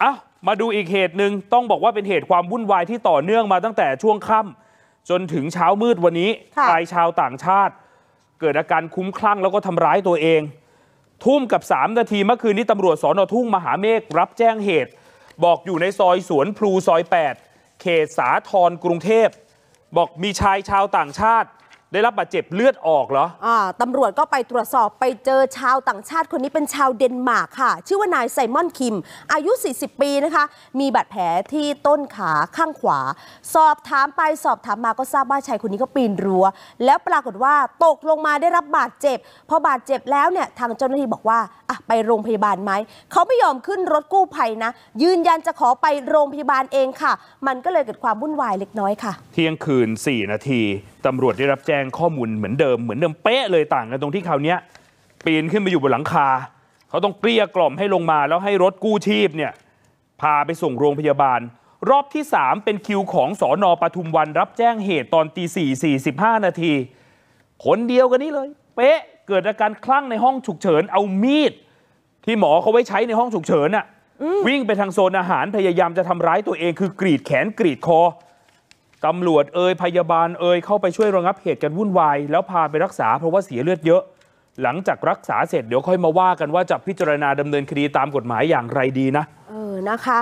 เอ้ามาดูอีกเหตุหนึ่งต้องบอกว่าเป็นเหตุความวุ่นวายที่ต่อเนื่องมาตั้งแต่ช่วงค่ำจนถึงเช้ามืดวันนี้ชายชาวต่างชาติ เกิดอาการคุ้มคลั่งแล้วก็ทำร้ายตัวเอง ทุ่มกับ 3 นาทีเมื่อคืนนี้ตำรวจสอนอทุ่งมหาเมฆรับแจ้งเหตุ บอกอยู่ในซอยสวนพลูซอย 8 เขตสาทรกรุงเทพ บอกมีชายชาวต่างชาติได้รับบาดเจ็บเลือดออกเหรออตำรวจก็ไปตรวจสอบไปเจอชาวต่างชาติคนนี้เป็นชาวเดนมาร์กค่ะ ชื่อว่านายไซมอนคิม อายุ 40 ปีนะคะ มีบาดแผลที่ต้นขาข้างขวา สอบถามไปสอบถามมาก็ทราบว่าชายคนนี้ก็ปีนรั้วแล้วปรากฏว่า ตกลงมาได้รับบาดเจ็บพอบาดเจ็บแล้วเนี่ยทางเจ้าหน้าที่บอกว่าอ่ะไปโรงพยาบาลไหมเขาไม่ยอมขึ้นรถกู้ภัยนะยืนยันจะขอไปโรงพยาบาลเองค่ะ มันก็เลยเกิดความวุ่นวายเล็กน้อยค่ะเที่ยงคืน4นาทีตำรวจได้รับแจ้งข้อมูลเหมือนเดิมเหมือนเดิมเป๊ะเลยต่างกันตรงที่คราวนี้ปีนขึ้นไปอยู่บนหลังคา เขาต้องเกลี้ยกล่อมให้ลงมาแล้วให้รถกู้ชีพเนี่ยพาไปส่งโรงพยาบาล รอบที่ 3 เป็นคิวของสอนอปทุมวันรับแจ้งเหตุตอนตีสี่สสี่ิบห้านาทีคนเดียวกันนี้เลย เป๊ะเกิดอาการคลั่งในห้องฉุกเฉิน เอามีดที่หมอเขาไว้ใช้ในห้องฉุกเฉินอะวิ่งไปทางโซนอาหารพยายามจะทำร้ายตัวเองคือ กรีดแขนกรีดคอตำรวจเอ่ยพยาบาลเอ่ยเข้าไปช่วยระงับเหตุกันวุ่นวาย แล้วพาไปรักษาเพราะว่าเสียเลือดเยอะ หลังจากรักษาเสร็จเดี๋ยวค่อยมาว่ากันว่าจะพิจารณาดำเนินคดีตามกฎหมายอย่างไรดีนะ เออ นะคะ